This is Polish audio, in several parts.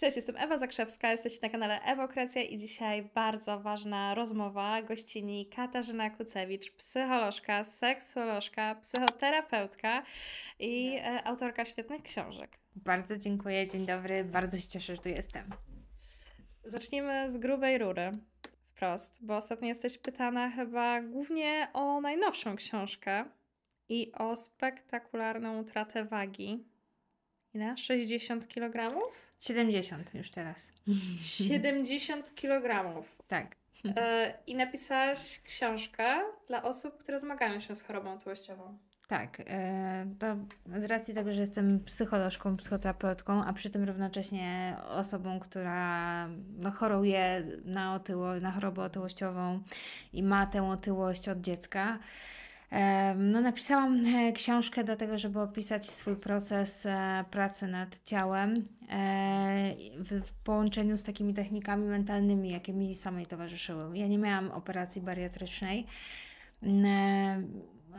Cześć, jestem Ewa Zakrzewska, jesteście na kanale Ewokracja i dzisiaj bardzo ważna rozmowa gościni Katarzyna Kucewicz, psycholożka, seksuolożka, psychoterapeutka i no. autorka świetnych książek. Bardzo dziękuję, dzień dobry, bardzo się cieszę, że tu jestem. Zacznijmy z grubej rury wprost, bo ostatnio jesteś pytana chyba głównie o najnowszą książkę i o spektakularną utratę wagi. Ile? 60 kg? 70 już teraz. 70 kilogramów. Tak. E, I napisałaś książkę dla osób, które zmagają się z chorobą otyłościową. Tak, e, to z racji tego, że jestem psycholożką, psychoterapeutką, a przy tym równocześnie osobą, która no, choruje na, otyło, na chorobę otyłościową i ma tę otyłość od dziecka, no, napisałam e, książkę do tego, żeby opisać swój proces e, pracy nad ciałem e, w połączeniu z takimi technikami mentalnymi, jakie mi samej towarzyszyły. Ja nie miałam operacji bariatrycznej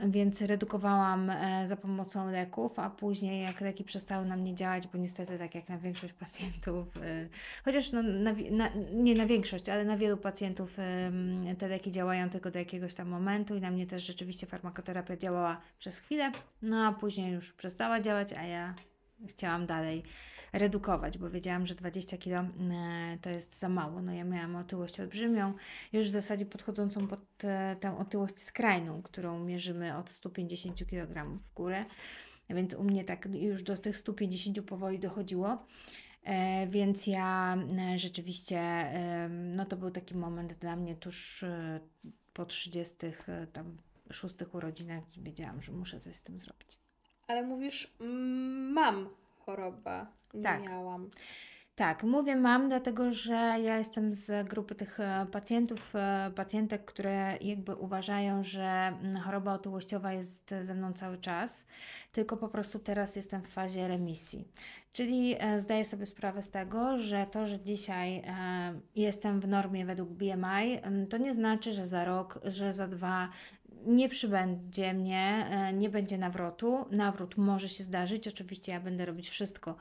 więc redukowałam e, za pomocą leków, a później jak leki przestały na mnie działać, bo niestety tak jak na większość pacjentów, e, chociaż no, na, na, nie na większość, ale na wielu pacjentów te leki działają tylko do jakiegoś tam momentu i na mnie też rzeczywiście farmakoterapia działała przez chwilę, no a później już przestała działać, a ja chciałam dalej redukować, bo wiedziałam, że 20 kg e, to jest za mało. No ja miałam otyłość olbrzymią, już w zasadzie podchodzącą pod e, tę otyłość skrajną, którą mierzymy od 150 kg w górę, więc u mnie tak już do tych 150 powoli dochodziło. E, więc ja rzeczywiście, no to był taki moment dla mnie tuż po 30, tam szóstych urodzinach, wiedziałam, że muszę coś z tym zrobić. Ale mówisz, mm, mam choroba. Nie tak. miałam. Tak, mówię mam, dlatego że ja jestem z grupy tych e, pacjentów, e, pacjentek, które jakby uważają, że mm, choroba otyłościowa jest ze mną cały czas, tylko po prostu teraz jestem w fazie remisji. Czyli e, zdaję sobie sprawę z tego, że to, że dzisiaj jestem w normie według BMI, mm, to nie znaczy, że za rok, że za dwa nie przybędzie mnie, e, nie będzie nawrotu. Nawrót może się zdarzyć. Oczywiście ja będę robić wszystko,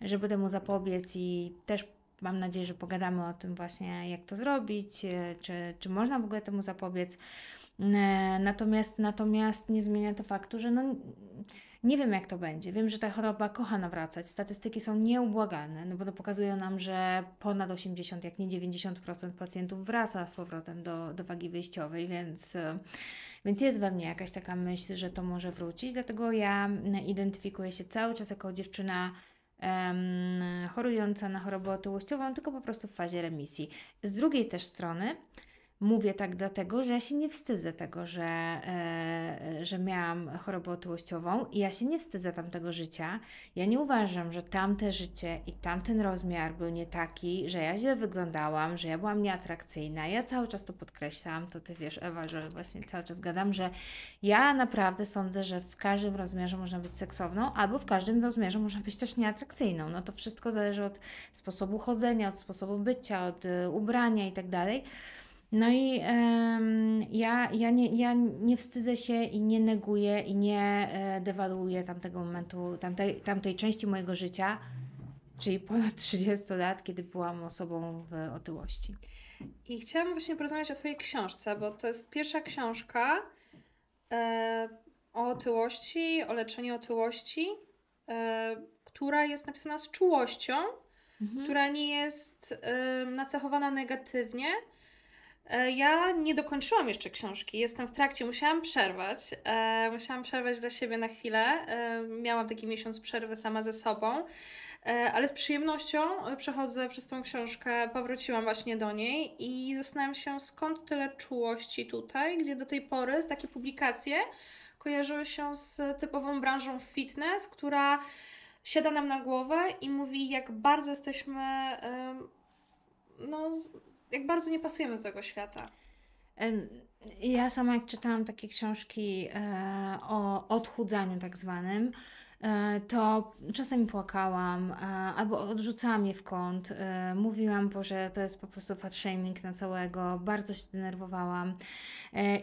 żeby temu zapobiec i też mam nadzieję, że pogadamy o tym właśnie, jak to zrobić, e, czy, czy można w ogóle temu zapobiec. E, natomiast, natomiast nie zmienia to faktu, że no, nie wiem, jak to będzie. Wiem, że ta choroba kocha nawracać. Statystyki są nieubłagane, no bo pokazują nam, że ponad 80, jak nie 90% pacjentów wraca z powrotem do, do wagi wyjściowej, więc, więc jest we mnie jakaś taka myśl, że to może wrócić. Dlatego ja identyfikuję się cały czas jako dziewczyna chorująca na chorobę otyłościową, tylko po prostu w fazie remisji. Z drugiej też strony, Mówię tak dlatego, że ja się nie wstydzę tego, że, e, że miałam chorobę otyłościową i ja się nie wstydzę tamtego życia. Ja nie uważam, że tamte życie i tamten rozmiar był nie taki, że ja źle wyglądałam, że ja byłam nieatrakcyjna. Ja cały czas to podkreślam, to Ty wiesz Ewa, że właśnie cały czas gadam, że ja naprawdę sądzę, że w każdym rozmiarze można być seksowną albo w każdym rozmiarze można być też nieatrakcyjną. No to wszystko zależy od sposobu chodzenia, od sposobu bycia, od e, ubrania i tak dalej. No i um, ja, ja, nie, ja nie wstydzę się i nie neguję i nie e, dewaluuję tamtego momentu, tamtej, tamtej części mojego życia, czyli ponad 30 lat, kiedy byłam osobą w otyłości. I chciałam właśnie porozmawiać o Twojej książce, bo to jest pierwsza książka e, o otyłości, o leczeniu otyłości, e, która jest napisana z czułością, mhm. która nie jest e, nacechowana negatywnie E, ja nie dokończyłam jeszcze książki, jestem w trakcie, musiałam przerwać. E, musiałam przerwać dla siebie na chwilę. E, miałam taki miesiąc przerwy sama ze sobą, ale z przyjemnością przechodzę przez tą książkę, powróciłam właśnie do niej i zastanawiam się, skąd tyle czułości tutaj, gdzie do tej pory z takie publikacje kojarzyły się z typową branżą fitness, która siada nam na głowę i mówi, jak bardzo jesteśmy. no, jak bardzo nie pasujemy do tego świata. Ja sama jak czytałam takie książki e, o odchudzaniu tak zwanym, E, to czasami płakałam e, albo odrzucałam je w kąt. E, mówiłam, że to jest po prostu fat shaming na całego, bardzo się denerwowałam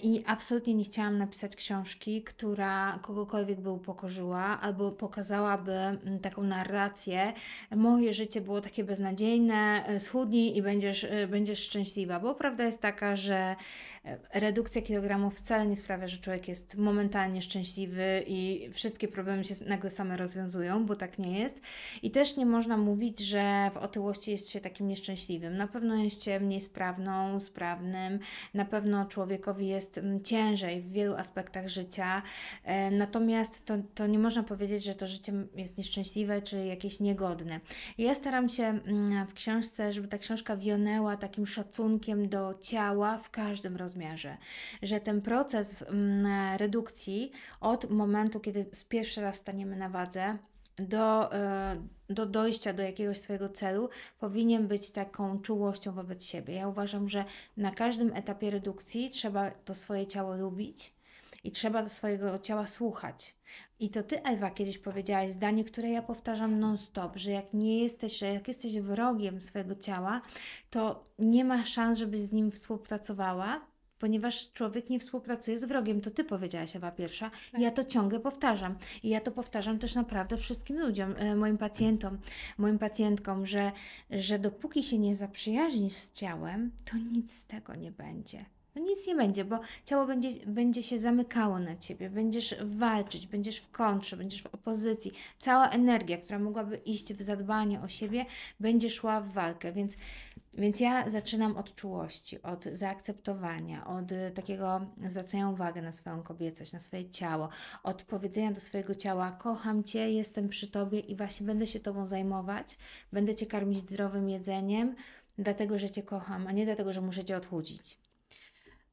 i absolutnie nie chciałam napisać książki, która kogokolwiek by upokorzyła albo pokazałaby mm, taką narrację, moje życie było takie beznadziejne, schudnij i będziesz, będziesz szczęśliwa, bo prawda jest taka, że redukcja kilogramów wcale nie sprawia, że człowiek jest momentalnie szczęśliwy i wszystkie problemy się nagle same rozwiązują, bo tak nie jest. I też nie można mówić, że w otyłości jest się takim nieszczęśliwym. Na pewno jest się mniej sprawną, sprawnym, na pewno człowiekowi jest mm, ciężej w wielu aspektach życia. E, natomiast to, to nie można powiedzieć, że to życie jest nieszczęśliwe czy jakieś niegodne. Ja staram się mm, w książce, żeby ta książka wionęła takim szacunkiem do ciała w każdym rozmiarze, że ten proces mm, redukcji od momentu, kiedy z pierwszy raz staniemy na wadze, do, e, do dojścia do jakiegoś swojego celu powinien być taką czułością wobec siebie. Ja uważam, że na każdym etapie redukcji trzeba to swoje ciało lubić i trzeba do swojego ciała słuchać. I to ty, Ewa, kiedyś powiedziałaś zdanie, które ja powtarzam non-stop, że jak nie jesteś, że jak jesteś wrogiem swojego ciała, to nie ma szans, żebyś z nim współpracowała ponieważ człowiek nie współpracuje z wrogiem. To ty powiedziałaś, Ewa pierwsza. Tak. Ja to tak. ciągle powtarzam. I ja to powtarzam też naprawdę wszystkim ludziom, e, moim pacjentom, moim pacjentkom, że, że dopóki się nie zaprzyjaźnisz z ciałem, to nic z tego nie będzie. No nic nie będzie, bo ciało będzie, będzie się zamykało na ciebie, będziesz walczyć, będziesz w kontrze, będziesz w opozycji. Cała energia, która mogłaby iść w zadbanie o siebie, będzie szła w walkę, więc więc ja zaczynam od czułości, od zaakceptowania, od takiego zwracania uwagę na swoją kobiecość, na swoje ciało, od powiedzenia do swojego ciała: Kocham cię, jestem przy tobie i właśnie będę się tobą zajmować, będę cię karmić zdrowym jedzeniem, dlatego że cię kocham, a nie dlatego, że muszę cię odchudzić.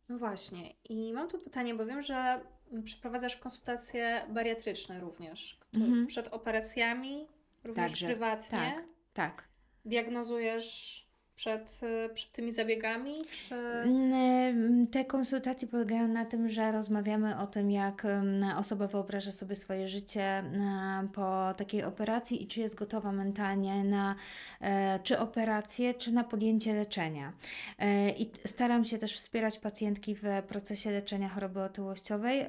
No właśnie, i mam tu pytanie, bo wiem, że przeprowadzasz konsultacje bariatryczne również, mhm. przed operacjami, również Także, prywatnie. Tak, tak. Diagnozujesz przed, przed tymi zabiegami? Czy... Mm, te konsultacje polegają na tym, że rozmawiamy o tym, jak osoba wyobraża sobie swoje życie po takiej operacji i czy jest gotowa mentalnie na e, czy operację, czy na podjęcie leczenia. E, I staram się też wspierać pacjentki w procesie leczenia choroby otyłościowej,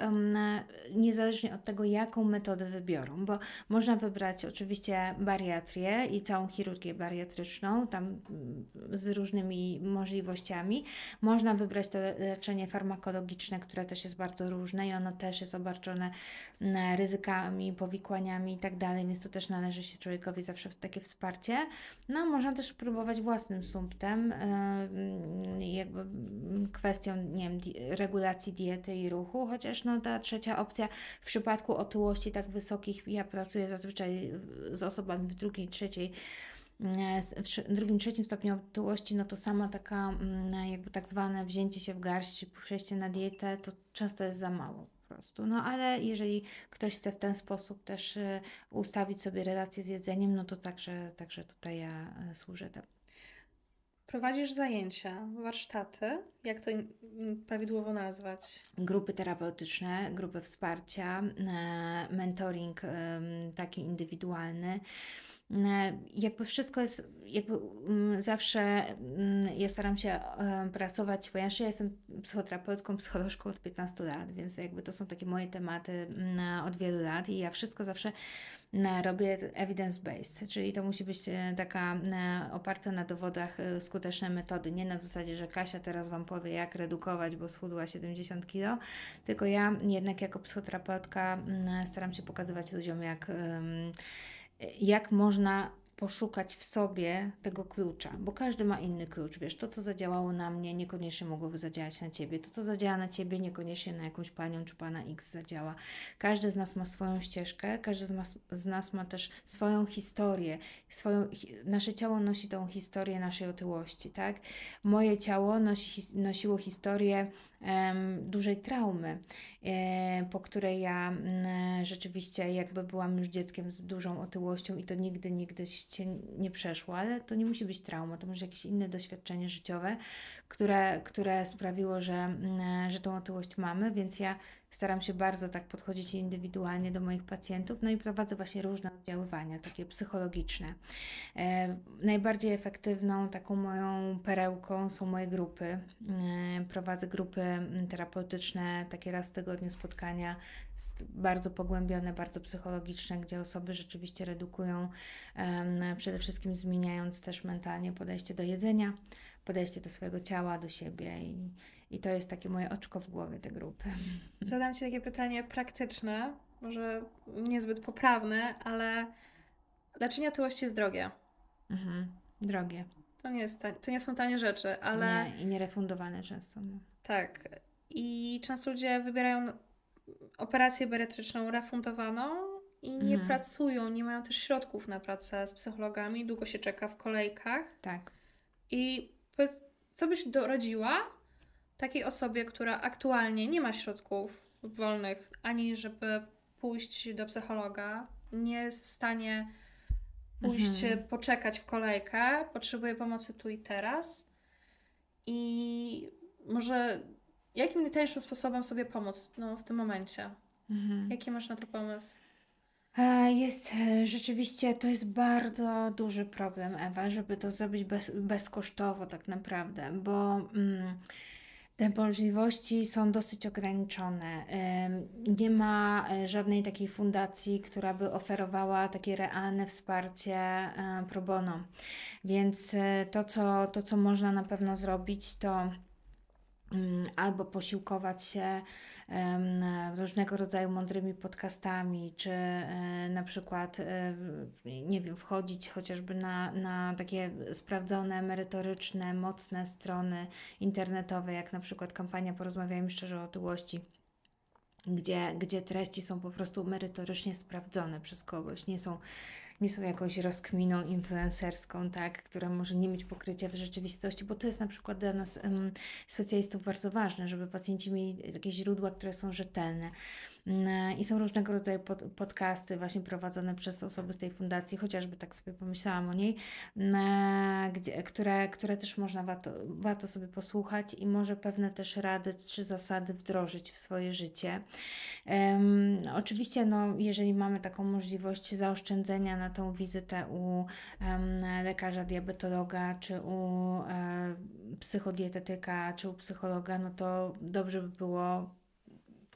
niezależnie od tego, jaką metodę wybiorą, bo można wybrać oczywiście bariatrię i całą chirurgię bariatryczną, tam mm, z różnymi możliwościami. Można wybrać to leczenie farmakologiczne, które też jest bardzo różne i ono też jest obarczone mm, ryzykami, powikłaniami i tak dalej, więc to też należy się człowiekowi zawsze takie wsparcie. No, można też próbować własnym sumptem, y, mm, jakby mm, kwestią, nie wiem, regulacji diety i ruchu, chociaż no ta trzecia opcja w przypadku otyłości tak wysokich, ja pracuję zazwyczaj y, z osobami w drugiej, trzeciej E, w drugim, trzecim stopniu otyłości, no to sama taka mm, e, jakby tak zwane wzięcie się w garść, przejście na dietę, to często jest za mało. Po prostu. No ale jeżeli ktoś chce w ten sposób też e, ustawić sobie relację z jedzeniem, no to także, także tutaj ja służę temu. Prowadzisz zajęcia, warsztaty, jak to prawidłowo nazwać? Grupy terapeutyczne, grupy wsparcia, mentoring taki indywidualny. Mm, e, jakby wszystko jest, jakby mm, zawsze mm, ja staram się e, pracować, ponieważ ja jestem psychoterapeutką, psycholożką od 15 lat, więc jakby to są takie moje tematy od wielu lat i ja wszystko zawsze robię evidence-based, czyli to musi być e, taka oparta na dowodach skuteczne metody, nie na zasadzie, że Kasia teraz Wam powie, jak redukować, bo schudła 70 kg, tylko ja jednak jako psychoterapeutka staram się pokazywać ludziom, jak jak można poszukać w sobie tego klucza, bo każdy ma inny klucz, wiesz, to co zadziałało na mnie niekoniecznie mogłoby zadziałać na ciebie, to co zadziała na ciebie niekoniecznie na jakąś panią czy pana X zadziała. Każdy z nas ma swoją ścieżkę, każdy z nas, z nas ma też swoją historię, swoją, nasze ciało nosi tą historię naszej otyłości, tak? Moje ciało nosi, nosiło historię dużej traumy, po której ja mm, rzeczywiście jakby byłam już dzieckiem z dużą otyłością i to nigdy, nigdy się nie przeszło, ale to nie musi być trauma, to może jakieś inne doświadczenie życiowe, które, które sprawiło, że, mm, że tą otyłość mamy, więc ja Staram się bardzo tak podchodzić indywidualnie do moich pacjentów, no i prowadzę właśnie różne oddziaływania, takie psychologiczne. E, najbardziej efektywną taką moją perełką są moje grupy. E, prowadzę grupy mm, terapeutyczne, takie raz w tygodniu spotkania, bardzo pogłębione, bardzo psychologiczne, gdzie osoby rzeczywiście redukują, przede wszystkim zmieniając też mentalnie podejście do jedzenia, podejście do swojego ciała, do siebie i, i to jest takie moje oczko w głowie tej grupy. Zadam Ci takie pytanie praktyczne, może niezbyt poprawne, ale leczenie otyłości jest drogie. Mhm, drogie. To nie, jest to nie są tanie rzeczy, ale... Nie, I nierefundowane często. No. Tak. I często ludzie wybierają operację beretryczną refundowaną i nie mhm. pracują, nie mają też środków na pracę z psychologami, długo się czeka w kolejkach. Tak. I co byś doradziła takiej osobie, która aktualnie nie ma środków wolnych, ani żeby pójść do psychologa, nie jest w stanie pójść, mhm. poczekać w kolejkę, potrzebuje pomocy tu i teraz. I może jakim najtańszym sposobem sobie pomóc no, w tym momencie? Mhm. Jaki masz na to pomysł? E, jest e, rzeczywiście, to jest bardzo duży problem, Ewa, żeby to zrobić bez, bezkosztowo, tak naprawdę, bo. Mm, te możliwości są dosyć ograniczone. Nie ma e, żadnej takiej fundacji, która by oferowała takie realne wsparcie e, pro bono. Więc e, to, co, to, co można na pewno zrobić, to mm, albo posiłkować się różnego rodzaju mądrymi podcastami, czy e, na przykład, e, nie wiem, wchodzić chociażby na, na takie sprawdzone, merytoryczne, mocne strony internetowe, jak na przykład kampania Porozmawiajmy Szczerze o Otyłości gdzie, gdzie treści są po prostu merytorycznie sprawdzone przez kogoś, nie są nie są jakąś rozkminą influencerską, tak, która może nie mieć pokrycia w rzeczywistości, bo to jest na przykład dla nas specjalistów bardzo ważne, żeby pacjenci mieli jakieś źródła, które są rzetelne. I są różnego rodzaju pod, podcasty właśnie prowadzone przez osoby z tej fundacji, chociażby tak sobie pomyślałam o niej, gdzie, które, które też można warto, warto sobie posłuchać i może pewne też rady czy zasady wdrożyć w swoje życie. Um, oczywiście, no, jeżeli mamy taką możliwość zaoszczędzenia na tą wizytę u um, lekarza diabetologa, czy u um, psychodietetyka, czy u psychologa, no to dobrze by było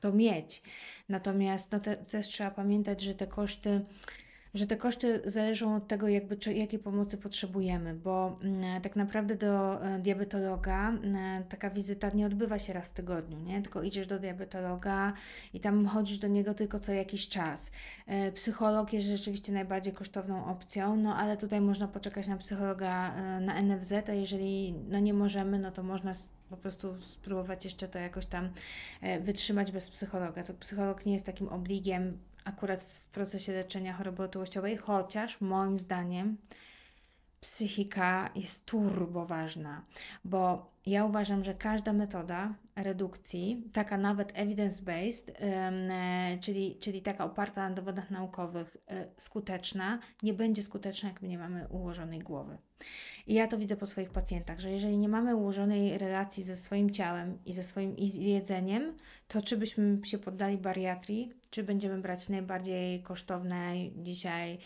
to mieć. Natomiast no, te, też trzeba pamiętać, że te koszty że te koszty zależą od tego, jakby, czy, jakiej pomocy potrzebujemy, bo mm, tak naprawdę do e, diabetologa mm, taka wizyta nie odbywa się raz w tygodniu, nie? tylko idziesz do diabetologa i tam chodzisz do niego tylko co jakiś czas. E, psycholog jest rzeczywiście najbardziej kosztowną opcją, no ale tutaj można poczekać na psychologa e, na NFZ, a jeżeli no nie możemy, no to można po prostu spróbować jeszcze to jakoś tam wytrzymać bez psychologa. To psycholog nie jest takim obligiem akurat w procesie leczenia choroby otyłościowej, chociaż moim zdaniem psychika jest turbo ważna, bo ja uważam, że każda metoda redukcji, taka nawet evidence-based, e, czyli, czyli taka oparta na dowodach naukowych, e, skuteczna, nie będzie skuteczna, jak my nie mamy ułożonej głowy. I ja to widzę po swoich pacjentach, że jeżeli nie mamy ułożonej relacji ze swoim ciałem i ze swoim jedzeniem, to czy byśmy się poddali bariatrii, czy będziemy brać najbardziej kosztowne dzisiaj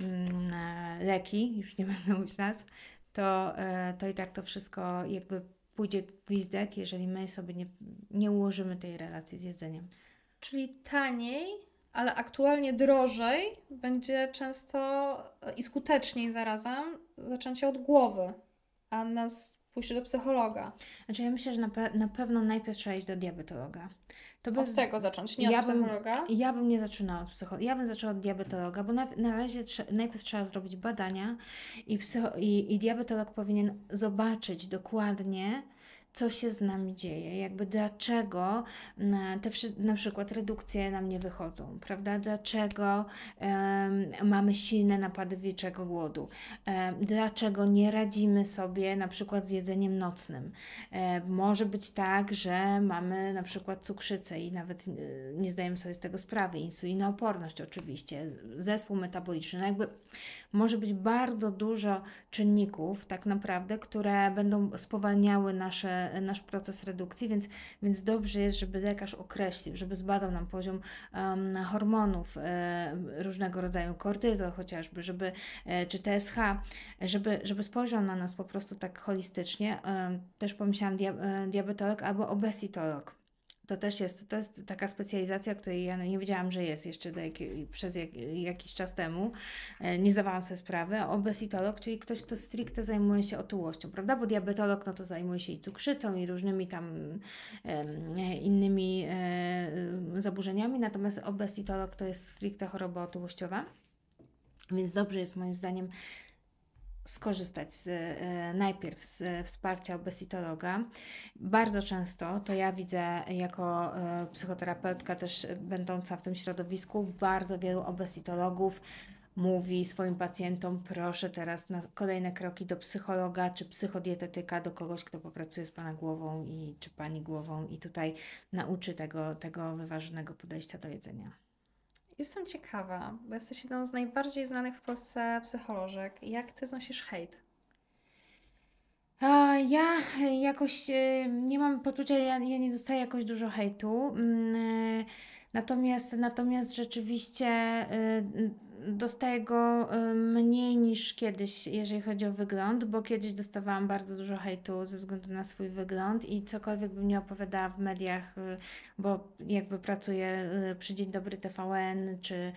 Mm, e, leki, już nie będę mówić nazw, to, e, to i tak to wszystko jakby pójdzie gwizdek, jeżeli my sobie nie, nie ułożymy tej relacji z jedzeniem. Czyli taniej, ale aktualnie drożej będzie często e, i skuteczniej zarazem zaczęcie od głowy, a nas pójść do psychologa. Znaczy ja myślę, że na, pe na pewno najpierw trzeba iść do diabetologa. To bez... Od tego zacząć, nie ja od psychologa? Bym, ja bym nie zaczynała od psychologa, ja bym zaczęła od diabetologa, bo na, na razie trze, najpierw trzeba zrobić badania i, psycho, i, i diabetolog powinien zobaczyć dokładnie, co się z nami dzieje, jakby dlaczego mm, te na przykład redukcje nam nie wychodzą, prawda? Dlaczego um, mamy silne napady wilczego głodu? Um, dlaczego nie radzimy sobie na przykład z jedzeniem nocnym? Um, może być tak, że mamy na przykład cukrzycę i nawet y, nie zdajemy sobie z tego sprawy, insulinooporność oczywiście, zespół metaboliczny, no jakby może być bardzo dużo czynników tak naprawdę, które będą spowalniały nasze nasz proces redukcji, więc, więc dobrze jest, żeby lekarz określił, żeby zbadał nam poziom um, hormonów e, różnego rodzaju, kortyzol chociażby, żeby, e, czy TSH, żeby, żeby spojrzał na nas po prostu tak holistycznie. E, też pomyślałam dia, e, diabetolog albo obesitolog to też jest, to jest taka specjalizacja, której ja no nie wiedziałam, że jest jeszcze jak przez jak, jakiś czas temu. E, nie zdawałam sobie sprawy. Obesitolog, czyli ktoś, kto stricte zajmuje się otyłością, prawda? Bo diabetolog, no to zajmuje się i cukrzycą, i różnymi tam e, innymi e, zaburzeniami, natomiast obesitolog to jest stricte choroba otyłościowa. Więc dobrze jest moim zdaniem skorzystać z, e, najpierw z e, wsparcia obesitologa. Bardzo często to ja widzę jako e, psychoterapeutka też będąca w tym środowisku bardzo wielu obesitologów mówi swoim pacjentom, proszę teraz na kolejne kroki do psychologa czy psychodietetyka, do kogoś, kto popracuje z Pana głową i czy Pani głową i tutaj nauczy tego, tego wyważonego podejścia do jedzenia. Jestem ciekawa, bo jesteś jedną z najbardziej znanych w Polsce psycholożek. Jak ty znosisz hejt? ja jakoś y, nie mam poczucia, ja, ja nie dostaję jakoś dużo hejtu. Mm, y, natomiast, natomiast rzeczywiście y, dostaję go y, mniej niż kiedyś, jeżeli chodzi o wygląd, bo kiedyś dostawałam bardzo dużo hejtu ze względu na swój wygląd i cokolwiek bym nie opowiadała w mediach, y, bo jakby pracuję y, przy Dzień Dobry TVN czy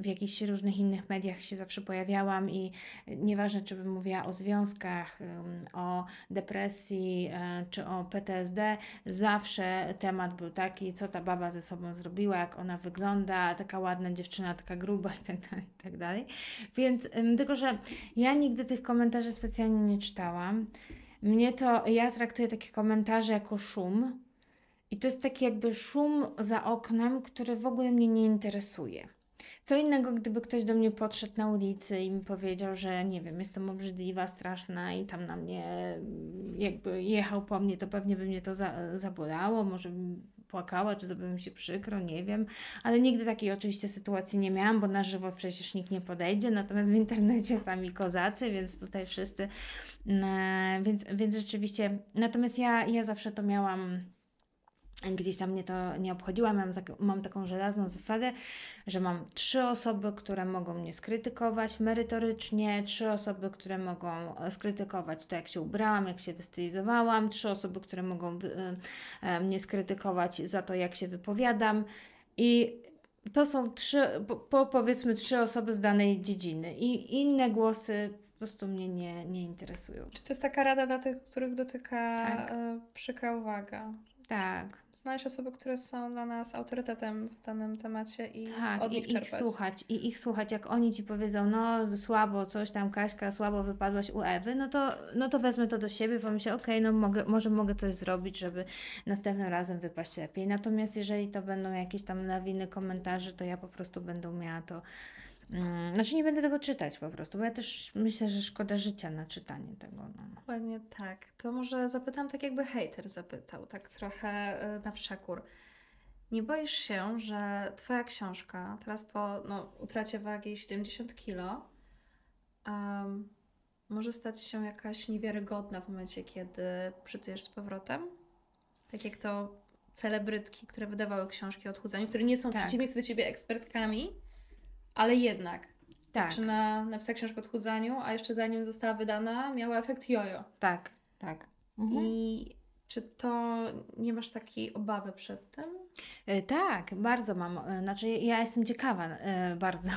w jakichś różnych innych mediach się zawsze pojawiałam i nieważne, czy bym mówiła o związkach, o depresji czy o PTSD, zawsze temat był taki, co ta baba ze sobą zrobiła, jak ona wygląda, taka ładna dziewczyna, taka gruba i tak dalej, i tak dalej. Więc tylko, że ja nigdy tych komentarzy specjalnie nie czytałam. Mnie to, ja traktuję takie komentarze jako szum. I to jest taki jakby szum za oknem, który w ogóle mnie nie interesuje. Co innego, gdyby ktoś do mnie podszedł na ulicy i mi powiedział, że nie wiem, jestem obrzydliwa, straszna i tam na mnie jakby jechał po mnie, to pewnie by mnie to za, zabolało, może płakała, czy zrobiło mi się przykro, nie wiem, ale nigdy takiej oczywiście sytuacji nie miałam, bo na żywo przecież nikt nie podejdzie, natomiast w internecie sami kozacy, więc tutaj wszyscy, mm, e, więc, więc rzeczywiście, natomiast ja, ja zawsze to miałam Gdzieś tam mnie to nie obchodziło. Mam, mam taką żelazną zasadę, że mam trzy osoby, które mogą mnie skrytykować merytorycznie, trzy osoby, które mogą e, skrytykować to, jak się ubrałam, jak się wystylizowałam, trzy osoby, które mogą e, e, mnie skrytykować za to, jak się wypowiadam. I to są trzy, po, powiedzmy trzy osoby z danej dziedziny i inne głosy po prostu mnie nie, nie interesują. Czy to jest taka rada dla tych, których dotyka tak. przykra uwaga? Tak. Znaleźć osoby, które są dla nas autorytetem w danym temacie i tak, od nich i ich słuchać. I ich słuchać, jak oni ci powiedzą, no słabo coś tam, Kaśka, słabo wypadłaś u Ewy, no to, no to wezmę to do siebie, pomyślę, okej, okay, no mogę, może mogę coś zrobić, żeby następnym razem wypaść lepiej. Natomiast jeżeli to będą jakieś tam lawiny komentarze to ja po prostu będę miała to Mm, znaczy nie będę tego czytać po prostu, bo ja też myślę, że szkoda życia na czytanie tego. No. Dokładnie tak. To może zapytam tak jakby hater zapytał, tak trochę e, na przekór. Nie boisz się, że twoja książka teraz po no, utracie wagi 70 kilo um, może stać się jakaś niewiarygodna w momencie, kiedy przytyjesz z powrotem? Tak jak to celebrytki, które wydawały książki o odchudzaniu, które nie są tak. w ciebie ekspertkami, ale jednak. Tak. Dziewczyna napisała książkę o odchudzaniu, a jeszcze zanim została wydana, miała efekt jojo. Tak, tak. Mhm. I czy to nie masz takiej obawy przed tym? E, tak, bardzo mam. E, znaczy, ja jestem ciekawa e, bardzo,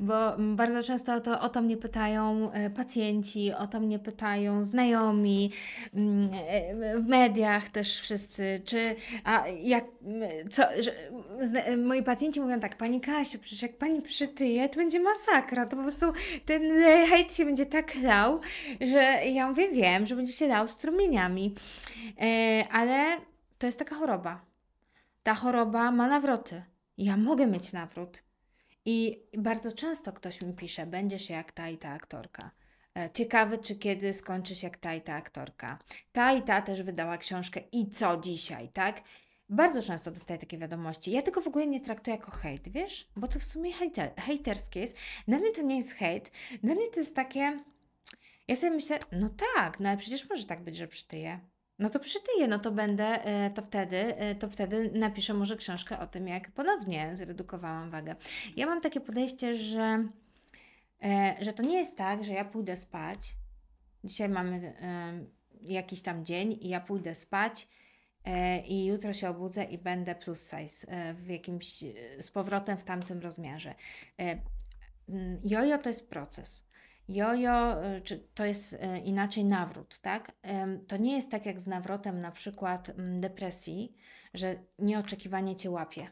bo bardzo często o to, o to mnie pytają pacjenci, o to mnie pytają znajomi, mm, w mediach też wszyscy. Czy, a jak, co, że, moi pacjenci mówią tak, pani Kasiu, przecież jak pani przytyje, to będzie masakra. To po prostu ten hejt się będzie tak lał, że ja mówię, wiem, że będzie się lał strumieniami, ale to jest taka choroba ta choroba ma nawroty. Ja mogę mieć nawrót. I bardzo często ktoś mi pisze: Będziesz jak ta i ta aktorka. E, ciekawy, czy kiedy skończysz jak ta i ta aktorka. Ta i ta też wydała książkę i co dzisiaj, tak? Bardzo często dostaję takie wiadomości. Ja tego w ogóle nie traktuję jako hejt, wiesz? Bo to w sumie hejter, hejterskie jest. Dla mnie to nie jest hejt. Dla mnie to jest takie... Ja sobie myślę, no tak, no ale przecież może tak być, że przytyję no to przytyję, no to będę, e, to wtedy, e, to wtedy napiszę może książkę o tym, jak ponownie zredukowałam wagę. Ja mam takie podejście, że, e, że to nie jest tak, że ja pójdę spać. Dzisiaj mamy jakiś tam dzień i ja pójdę spać i jutro się obudzę i będę plus size w jakimś, z powrotem w tamtym rozmiarze. Mm, jojo to jest proces jojo, y, czy to jest y, inaczej nawrót, tak? To nie jest tak jak z nawrotem na przykład mm, depresji, że nieoczekiwanie cię łapie.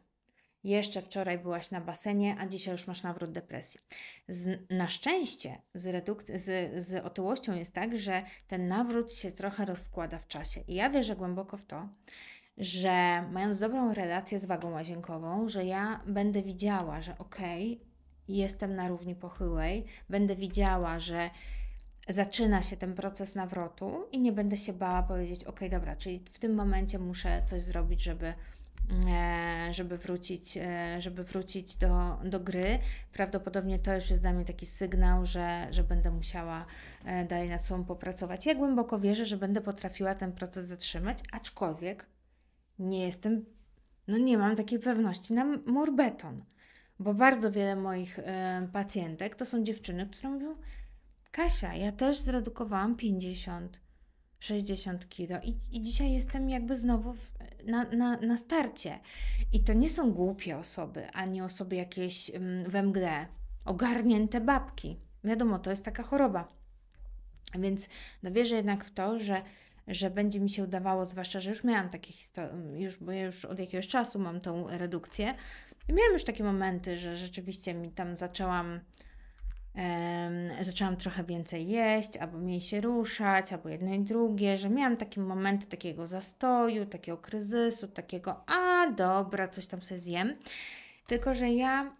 Jeszcze wczoraj byłaś na basenie, a dzisiaj już masz nawrót depresji. Z, na szczęście z, redukc- z, z otyłością jest tak, że ten nawrót się trochę rozkłada w czasie. I ja wierzę głęboko w to, że mając dobrą relację z wagą łazienkową, że ja będę widziała, że okej, okay, jestem na równi pochyłej, będę widziała, że zaczyna się ten proces nawrotu i nie będę się bała powiedzieć, ok, dobra, czyli w tym momencie muszę coś zrobić, żeby, e, żeby wrócić, e, żeby wrócić do, do gry. Prawdopodobnie to już jest dla mnie taki sygnał, że, że będę musiała e, dalej nad sobą popracować. Ja głęboko wierzę, że będę potrafiła ten proces zatrzymać, aczkolwiek nie jestem, no nie mam takiej pewności na morbeton bo bardzo wiele moich y, pacjentek to są dziewczyny, które mówią: Kasia, ja też zredukowałam 50, 60 kilo i, i dzisiaj jestem jakby znowu w, na, na, na starcie. I to nie są głupie osoby, ani osoby jakieś mm, we mgle, ogarnięte babki. Wiadomo, to jest taka choroba. Więc no wierzę jednak w to, że że będzie mi się udawało, zwłaszcza, że już miałam takie historie, już, bo ja już od jakiegoś czasu mam tą redukcję, i miałam już takie momenty, że rzeczywiście mi tam zaczęłam zaczęłam trochę więcej jeść, albo mniej się ruszać, albo jedno i drugie, że miałam takie momenty takiego zastoju, takiego kryzysu, takiego a dobra, coś tam sobie zjem. Tylko, że ja,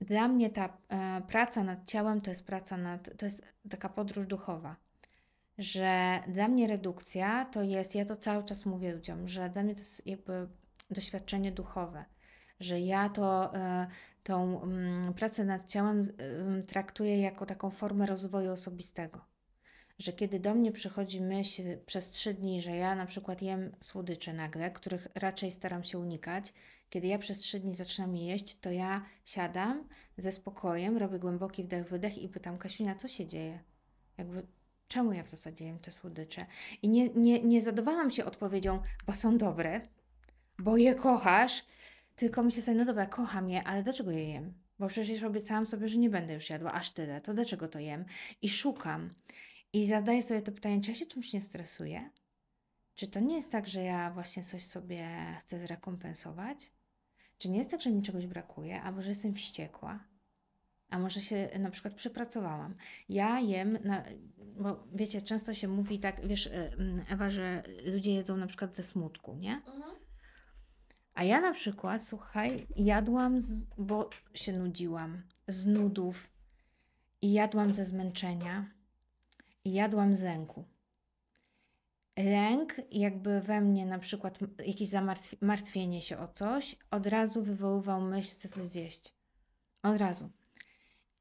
dla mnie ta e, praca nad ciałem to jest praca nad, to jest taka podróż duchowa. Że dla mnie redukcja to jest, ja to cały czas mówię ludziom, że dla mnie to jest jakby doświadczenie duchowe że ja to e, tą mm, pracę nad ciałem traktuję jako taką formę rozwoju osobistego. Że kiedy do mnie przychodzi myśl przez trzy dni, że ja na przykład jem słodycze nagle, których raczej staram się unikać, kiedy ja przez trzy dni zaczynam jeść, to ja siadam ze spokojem, robię głęboki wdech, wydech i pytam Kasiunia, co się dzieje? Jakby czemu ja w zasadzie jem te słodycze? I nie, nie, nie zadowalam się odpowiedzią, bo są dobre, bo je kochasz tylko myślę sobie, no dobra, kocham je, ale dlaczego je jem? Bo przecież obiecałam sobie, że nie będę już jadła aż tyle, to dlaczego to jem? I szukam. I zadaję sobie to pytanie, czy ja się czymś nie stresuję? Czy to nie jest tak, że ja właśnie coś sobie chcę zrekompensować? Czy nie jest tak, że mi czegoś brakuje, albo że jestem wściekła? A może się na przykład przepracowałam. Ja jem, na, bo wiecie, często się mówi tak, wiesz, Ewa, że ludzie jedzą na przykład ze smutku, nie? Mhm. A ja na przykład, słuchaj, jadłam, z, bo się nudziłam, z nudów i jadłam ze zmęczenia i jadłam z lęku. Lęk, jakby we mnie na przykład jakieś zamartwienie się o coś, od razu wywoływał myśl, chcę coś zjeść. Od razu.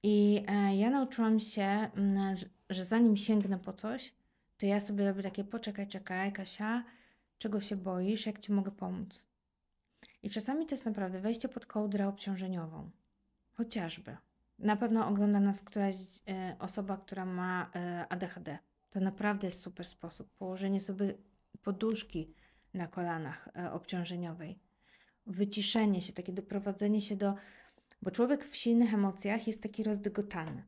I e, ja nauczyłam się, że zanim sięgnę po coś, to ja sobie robię takie poczekaj, czekaj, Kasia, czego się boisz, jak ci mogę pomóc? I czasami to jest naprawdę wejście pod kołdrę obciążeniową. Chociażby. Na pewno ogląda nas któraś e, osoba, która ma e, ADHD. To naprawdę jest super sposób. Położenie sobie poduszki na kolanach e, obciążeniowej. Wyciszenie się, takie doprowadzenie się do. Bo człowiek w silnych emocjach jest taki rozdygotany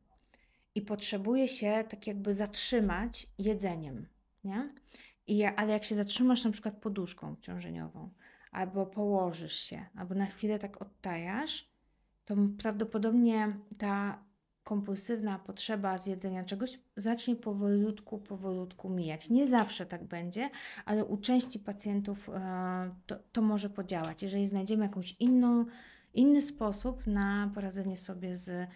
i potrzebuje się tak jakby zatrzymać jedzeniem, nie? I, ale jak się zatrzymasz na przykład poduszką obciążeniową, albo położysz się, albo na chwilę tak odtajasz, to prawdopodobnie ta kompulsywna potrzeba zjedzenia czegoś zacznie powolutku, powolutku mijać. Nie zawsze tak będzie, ale u części pacjentów e, to, to może podziałać. Jeżeli znajdziemy jakąś inną, inny sposób na poradzenie sobie z,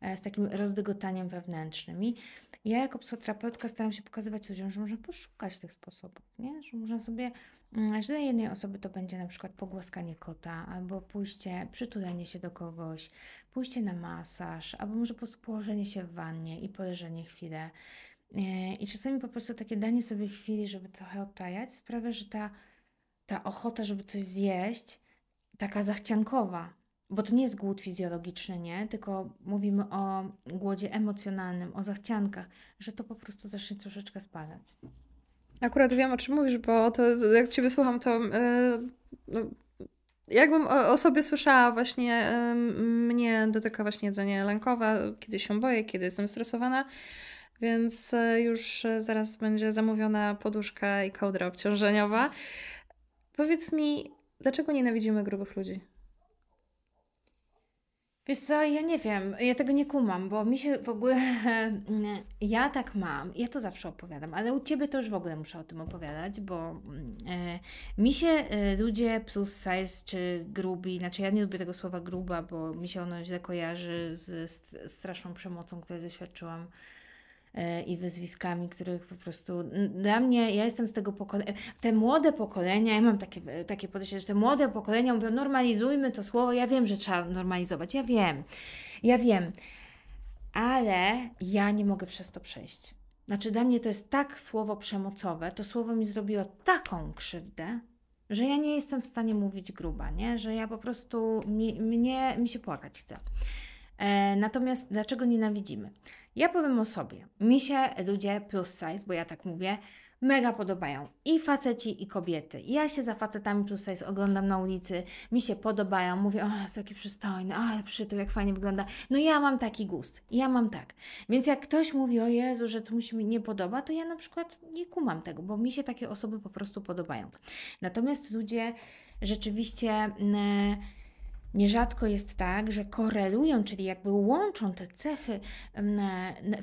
e, z takim rozdygotaniem wewnętrznym. I ja jako psychoterapeutka staram się pokazywać ludziom, że można poszukać tych sposobów, nie? że można sobie, mm, że dla jednej osoby to będzie na przykład pogłaskanie kota, albo pójście, przytulenie się do kogoś, pójście na masaż, albo może po prostu położenie się w wannie i poleżenie chwilę. E, I czasami po prostu takie danie sobie chwili, żeby trochę odtajać, sprawia, że ta, ta ochota, żeby coś zjeść, taka zachciankowa, bo to nie jest głód fizjologiczny, nie? Tylko mówimy o głodzie emocjonalnym, o zachciankach, że to po prostu zacznie troszeczkę spadać. Akurat wiem, o czym mówisz, bo to jak Ciebie słucham, to yy, jakbym o, o, sobie słyszała właśnie, yy, mnie dotyka właśnie jedzenie lękowe, kiedy się boję, kiedy jestem stresowana, więc e, już zaraz będzie zamówiona poduszka i kołdra obciążeniowa. Powiedz mi, dlaczego nienawidzimy grubych ludzi? Wiesz co, ja nie wiem, ja tego nie kumam, bo mi się w ogóle, ja tak mam, ja to zawsze opowiadam, ale u Ciebie to już w ogóle muszę o tym opowiadać, bo e, mi się e, ludzie plus size czy grubi, znaczy ja nie lubię tego słowa gruba, bo mi się ono źle kojarzy z, z straszną przemocą, której doświadczyłam E, i wyzwiskami, których po prostu dla mnie, ja jestem z tego pokolenia, te młode pokolenia, ja mam takie, e, takie podejście, że te młode pokolenia mówią normalizujmy to słowo, ja wiem, że trzeba normalizować, ja wiem, ja wiem, ale ja nie mogę przez to przejść. Znaczy dla mnie to jest tak słowo przemocowe, to słowo mi zrobiło taką krzywdę, że ja nie jestem w stanie mówić gruba, nie? Że ja po prostu, mi, mnie, mi się płakać chce. E, natomiast dlaczego nienawidzimy? Ja powiem o sobie. Mi się ludzie plus size, bo ja tak mówię, mega podobają. I faceci, i kobiety. Ja się za facetami plus size oglądam na ulicy, mi się podobają, mówię, o, jest taki przystojny, ale przytył, jak fajnie wygląda. No ja mam taki gust, ja mam tak. Więc jak ktoś mówi, o Jezu, że coś mi się nie podoba, to ja na przykład nie kumam tego, bo mi się takie osoby po prostu podobają. Natomiast ludzie rzeczywiście... Yy, Nierzadko jest tak, że korelują, czyli jakby łączą te cechy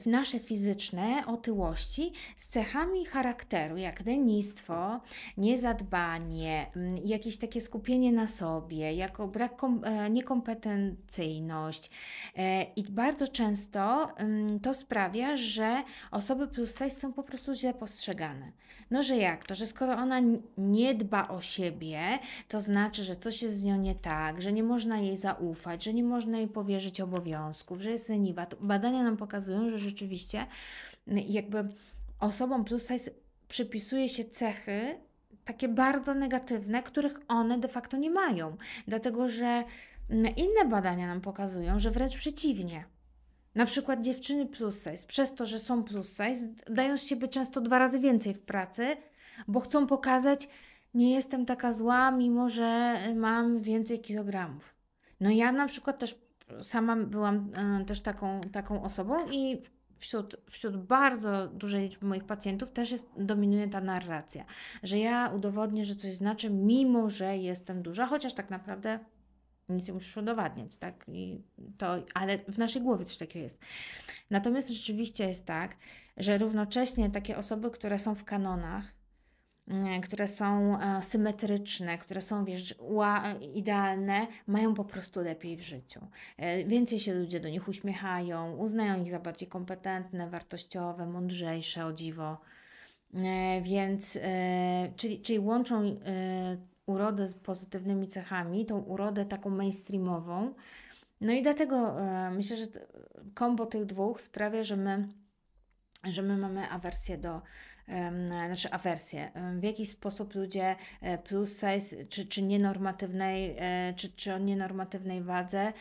nasze fizyczne otyłości z cechami charakteru, jak lenistwo, niezadbanie, jakieś takie skupienie na sobie, jako brak e, niekompetencyjność. E, I bardzo często to sprawia, że osoby plus size są po prostu źle postrzegane. No, że jak to, że skoro ona nie dba o siebie, to znaczy, że coś jest z nią nie tak, że nie może można jej zaufać, że nie można jej powierzyć obowiązków, że jest leniwa. Badania nam pokazują, że rzeczywiście jakby osobom plus size przypisuje się cechy takie bardzo negatywne, których one de facto nie mają, dlatego że inne badania nam pokazują, że wręcz przeciwnie. Na przykład dziewczyny plus size, przez to, że są plus size, dają z siebie często dwa razy więcej w pracy, bo chcą pokazać, nie jestem taka zła, mimo że mam więcej kilogramów. No ja na przykład też sama byłam e, też taką, taką osobą i wśród, wśród bardzo dużej liczby moich pacjentów też jest, dominuje ta narracja, że ja udowodnię, że coś znaczy, mimo że jestem duża, chociaż tak naprawdę nic nie musisz udowadniać, tak? I to, ale w naszej głowie coś takiego jest. Natomiast rzeczywiście jest tak, że równocześnie takie osoby, które są w kanonach, E, które są e, symetryczne, które są wiesz, idealne, mają po prostu lepiej w życiu. E, więcej się ludzie do nich uśmiechają, uznają ich za bardziej kompetentne, wartościowe, mądrzejsze, o dziwo. Więc, czyli, czyli łączą urodę z pozytywnymi cechami, tą urodę taką mainstreamową. No i dlatego myślę, że kombo tych dwóch sprawia, że my, że my mamy awersję do znaczy awersję. W jaki sposób ludzie e, plus size czy, czy nienormatywnej, e, czy, czy o nienormatywnej wadze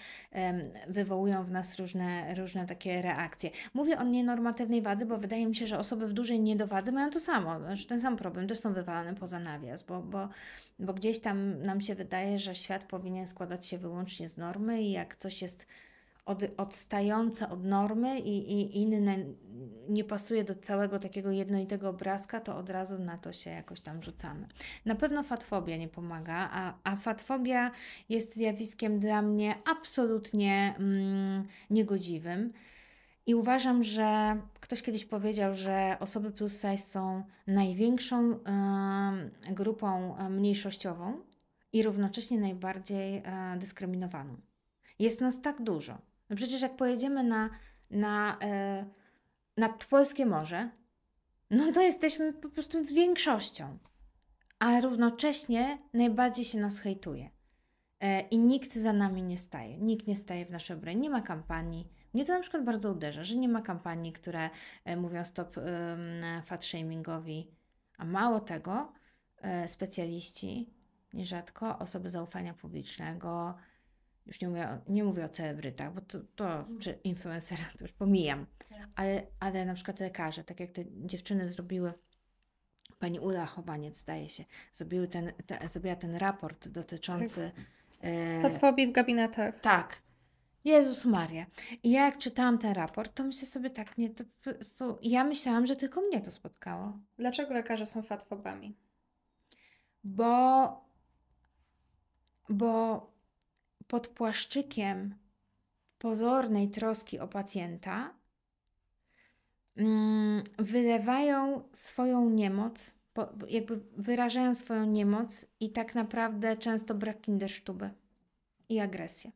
wywołują w nas różne, różne takie reakcje. Mówię o nienormatywnej wadze, bo wydaje mi się, że osoby w dużej niedowadze mają to samo, znaczy ten sam problem, też są wywalane poza nawias, bo, bo, bo gdzieś tam nam się wydaje, że świat powinien składać się wyłącznie z normy i jak coś jest od, odstająca od normy i, i inne nie pasuje do całego takiego jednolitego obrazka, to od razu na to się jakoś tam rzucamy. Na pewno fatfobia nie pomaga, a, a fatfobia jest zjawiskiem dla mnie absolutnie mm, niegodziwym. I uważam, że ktoś kiedyś powiedział, że osoby plus size są największą y, grupą mniejszościową i równocześnie najbardziej y, dyskryminowaną. Jest nas tak dużo. No przecież jak pojedziemy na, na, e, na polskie morze, no to jesteśmy po prostu większością. A równocześnie najbardziej się nas hejtuje. E, I nikt za nami nie staje. Nikt nie staje w naszej obronie. Nie ma kampanii. Mnie to na przykład bardzo uderza, że nie ma kampanii, które e, mówią stop fat shamingowi. A mało tego, specjaliści, nierzadko osoby zaufania publicznego, już nie mówię, nie mówię o celebrytach, bo to, to czy mhm. influencera to już pomijam, tak. ale, ale na przykład lekarze, tak jak te dziewczyny zrobiły, pani Ula Chowaniec zdaje się, zrobiły ten, te, zrobiła ten raport dotyczący... Fatfobii tak. e, w gabinetach. Tak, Jezus Maria. I ja jak czytałam ten raport, to myślę sobie tak, nie, to po prostu ja myślałam, że tylko mnie to spotkało. Dlaczego lekarze są fatwobami? Bo, bo pod płaszczykiem pozornej troski o pacjenta mm, wylewają swoją niemoc, jakby wyrażają swoją niemoc i tak naprawdę często brak kindersztuby i agresję.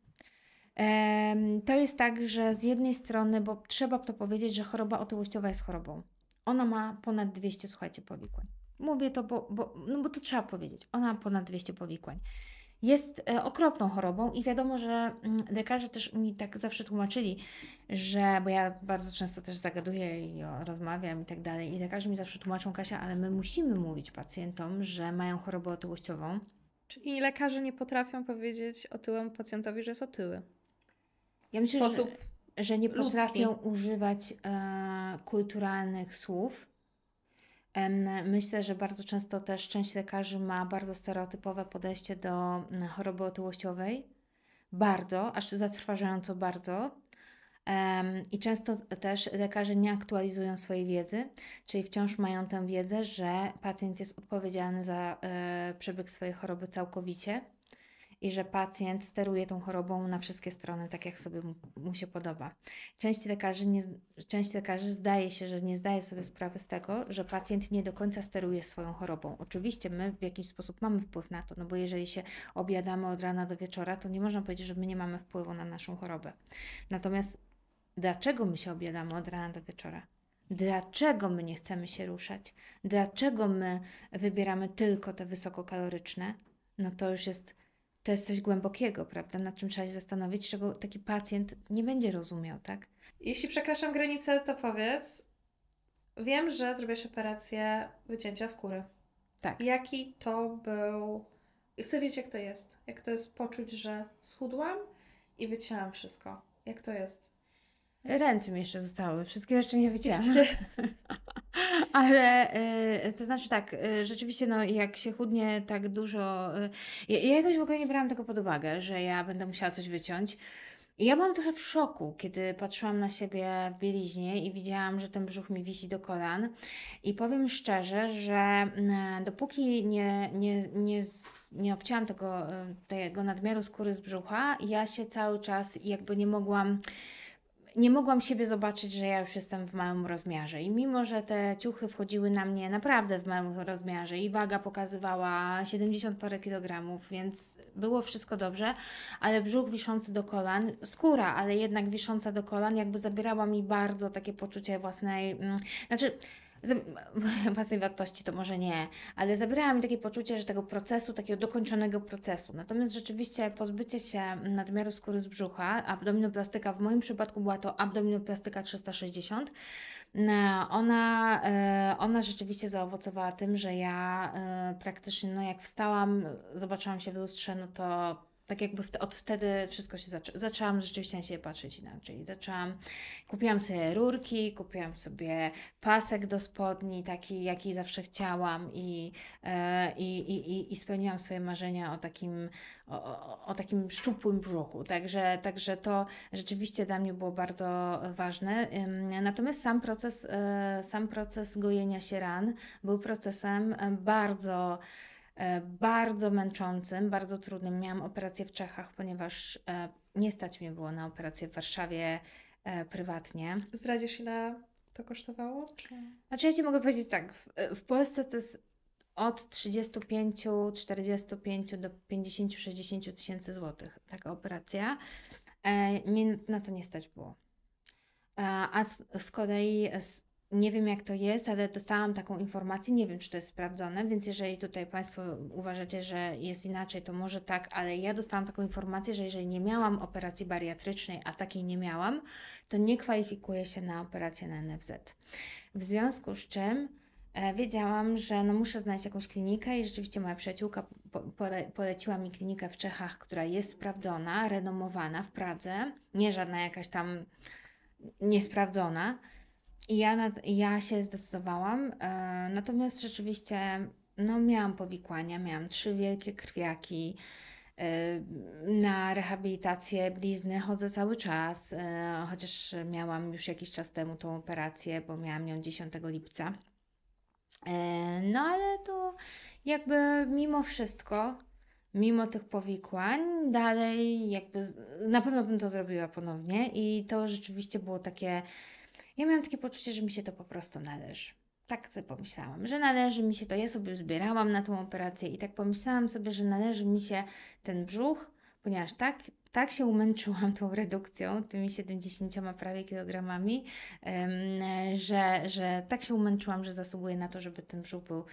To jest tak, że z jednej strony, bo trzeba to powiedzieć, że choroba otyłościowa jest chorobą. Ona ma ponad 200, słuchajcie, powikłań. Mówię to, bo, bo no bo to trzeba powiedzieć. Ona ma ponad 200 powikłań jest e, okropną chorobą i wiadomo, że mm, lekarze też mi tak zawsze tłumaczyli, że, bo ja bardzo często też zagaduję i rozmawiam i tak dalej, i lekarze mi zawsze tłumaczą, Kasia, ale my musimy mówić pacjentom, że mają chorobę otyłościową. Czyli lekarze nie potrafią powiedzieć otyłemu pacjentowi, że jest otyły. Ja myślę, Sposób że, że nie potrafią ludzki. używać e, kulturalnych słów, Myślę, że bardzo często też część lekarzy ma bardzo stereotypowe podejście do mm, choroby otyłościowej. Bardzo, aż zatrważająco bardzo. I często też lekarze nie aktualizują swojej wiedzy, czyli wciąż mają tę wiedzę, że pacjent jest odpowiedzialny za e, przebieg swojej choroby całkowicie i że pacjent steruje tą chorobą na wszystkie strony, tak jak sobie mu, się podoba. Część lekarzy, nie, część lekarzy zdaje się, że nie zdaje sobie sprawy z tego, że pacjent nie do końca steruje swoją chorobą. Oczywiście my w jakiś sposób mamy wpływ na to, no bo jeżeli się obiadamy od rana do wieczora, to nie można powiedzieć, że my nie mamy wpływu na naszą chorobę. Natomiast dlaczego my się obiadamy od rana do wieczora? dlaczego my nie chcemy się ruszać, dlaczego my wybieramy tylko te wysokokaloryczne, no to już jest to jest coś głębokiego, prawda? Nad czym trzeba się zastanowić, czego taki pacjent nie będzie rozumiał, tak? Jeśli przekraczam granicę, to powiedz, wiem, że zrobisz operację wycięcia skóry. Tak. Jaki to był. Chcę wiedzieć, jak to jest. Jak to jest poczuć, że schudłam i wycięłam wszystko. Jak to jest? Ręce mi jeszcze zostały, wszystkie rzeczy nie wycięłam. Ale y, to znaczy tak, y, rzeczywiście no, jak się chudnie tak dużo... Y, ja, jakoś w ogóle nie brałam tego pod uwagę, że ja będę musiała coś wyciąć. I ja byłam trochę w szoku, kiedy patrzyłam na siebie w bieliźnie i widziałam, że ten brzuch mi wisi do kolan. I powiem szczerze, że mm, dopóki nie, nie, nie, nie obcięłam tego, y, tego nadmiaru skóry z brzucha, ja się cały czas jakby nie mogłam nie mogłam siebie zobaczyć, że ja już jestem w małym rozmiarze. I mimo, że te ciuchy wchodziły na mnie naprawdę w małym rozmiarze i waga pokazywała 70 parę kilogramów, więc było wszystko dobrze, ale brzuch wiszący do kolan, skóra, ale jednak wisząca do kolan, jakby zabierała mi bardzo takie poczucie własnej, mm, znaczy własnej wartości to może nie, ale zabierała mi takie poczucie, że tego procesu, takiego dokończonego procesu. Natomiast rzeczywiście pozbycie się nadmiaru skóry z brzucha, abdominoplastyka, w moim przypadku była to abdominoplastyka 360, e, ona, e, ona rzeczywiście zaowocowała tym, że ja e, praktycznie, no jak wstałam, zobaczyłam się w lustrze, no to tak jakby od wtedy wszystko się zaczęło. Zaczęłam rzeczywiście na siebie patrzeć inaczej. Zaczęłam, kupiłam sobie rurki, kupiłam sobie pasek do spodni, taki jaki zawsze chciałam i, e, i, i, i spełniłam swoje marzenia o takim, o, o, takim szczupłym brzuchu. Także, także to rzeczywiście dla mnie było bardzo ważne. Natomiast sam proces, e, sam proces gojenia się ran był procesem e, bardzo E, bardzo męczącym, bardzo trudnym. Miałam operację w Czechach, ponieważ e, nie stać mi było na operację w Warszawie e, prywatnie. Zdradzisz, ile to kosztowało? Czy... Znaczy, ja ci mogę powiedzieć tak, w, w Polsce to jest od 35, 45 do 50, 60 tysięcy złotych taka operacja. E, mnie na to nie stać było. E, a z, z kolei z, nie wiem, jak to jest, ale dostałam taką informację. Nie wiem, czy to jest sprawdzone, więc jeżeli tutaj Państwo uważacie, że jest inaczej, to może tak, ale ja dostałam taką informację, że jeżeli nie miałam operacji bariatrycznej, a takiej nie miałam, to nie kwalifikuję się na operację na NFZ. W związku z czym e, wiedziałam, że no muszę znaleźć jakąś klinikę i rzeczywiście moja przyjaciółka po, pole, poleciła mi klinikę w Czechach, która jest sprawdzona, renomowana w Pradze, nie żadna jakaś tam niesprawdzona i ja, nad, ja się zdecydowałam, yy, natomiast rzeczywiście no, miałam powikłania, miałam trzy wielkie krwiaki. E, na rehabilitację blizny chodzę cały czas, e, chociaż miałam już jakiś czas temu tą operację, bo miałam ją 10 lipca. No ale to jakby mimo wszystko, mimo tych powikłań, dalej jakby na pewno bym to zrobiła ponownie i to rzeczywiście było takie ja miałam takie poczucie, że mi się to po prostu należy. Tak sobie pomyślałam, że należy mi się to. Ja sobie zbierałam na tą operację i tak pomyślałam sobie, że należy mi się ten brzuch, ponieważ tak, tak się umęczyłam tą redukcją, tymi 70 prawie kilogramami, że, że tak się umęczyłam, że zasługuję na to, żeby ten brzuch był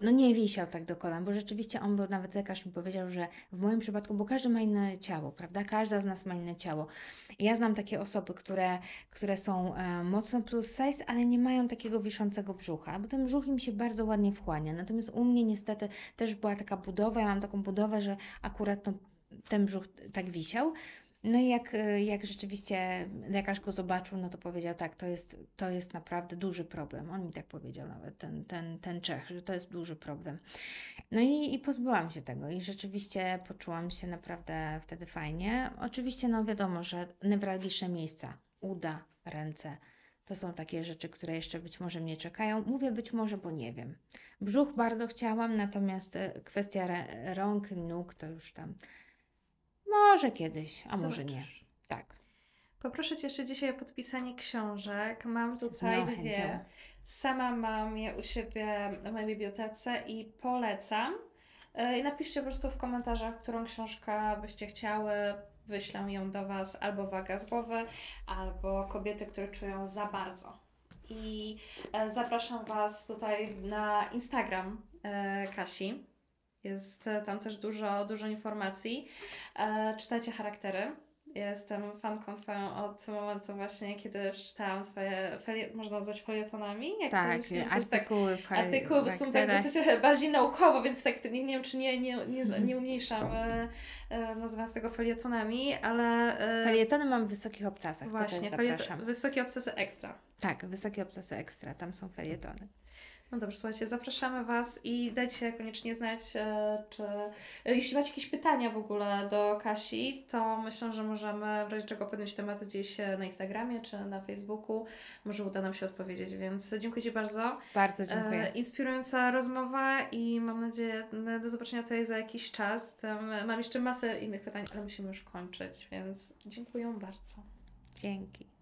no nie wisiał tak do kolan, bo rzeczywiście on był, nawet lekarz mi powiedział, że w moim przypadku, bo każdy ma inne ciało, prawda? Każda z nas ma inne ciało. ja znam takie osoby, które, które są e, mocno plus size, ale nie mają takiego wiszącego brzucha, bo ten brzuch im się bardzo ładnie wchłania. Natomiast u mnie niestety też była taka budowa, ja mam taką budowę, że akurat no, ten brzuch tak wisiał. No i jak, y, jak rzeczywiście lekarz go zobaczył, no to powiedział tak, to jest, to jest naprawdę duży problem. On mi tak powiedział nawet, ten, ten, ten Czech, że to jest duży problem. No i, i pozbyłam się tego i rzeczywiście poczułam się naprawdę wtedy fajnie. Oczywiście, no wiadomo, że newralgiczne miejsca, uda, ręce, to są takie rzeczy, które jeszcze być może mnie czekają. Mówię być może, bo nie wiem. Brzuch bardzo chciałam, natomiast y, kwestia rąk, nóg to już tam może no, kiedyś, a może nie. Tak. Poproszę Cię jeszcze dzisiaj o podpisanie książek. Mam tutaj no, dwie. Sama mam je u siebie w mojej bibliotece i polecam. Y, I napiszcie po prostu w komentarzach, którą książkę byście chciały. Wyślę ją do Was albo Waga z głowy, albo kobiety, które czują za bardzo. I y, zapraszam Was tutaj na Instagram y, Kasi. Jest e, tam też dużo, dużo informacji. E, czytajcie charaktery. Ja jestem fanką Twoją od momentu właśnie, kiedy czytałam Twoje, felie, można nazwać felietonami? Jak tak, to, nie, tak artykuły. Tak, artykuły bo są tak dosyć e, bardziej naukowo, więc tak nie, nie wiem, czy nie, nie, nie, nie umniejszam, e, e, nazywam z tego felietonami, ale... E, Felietony mam w wysokich obcasach, właśnie, to też zapraszam. Wysokie obcasy ekstra. Tak, wysokie obcasy ekstra, tam są felietony. No dobrze, słuchajcie, zapraszamy Was i dajcie koniecznie znać, e, czy e, jeśli macie jakieś pytania w ogóle do Kasi, to myślę, że możemy w razie czego podjąć temat gdzieś e, na Instagramie czy na Facebooku. Może uda nam się odpowiedzieć, więc dziękuję Ci bardzo. Bardzo dziękuję. Inspirująca rozmowa i mam nadzieję do zobaczenia tutaj za jakiś czas. Tam mam jeszcze masę innych pytań, ale musimy już kończyć, więc dziękuję bardzo. Dzięki.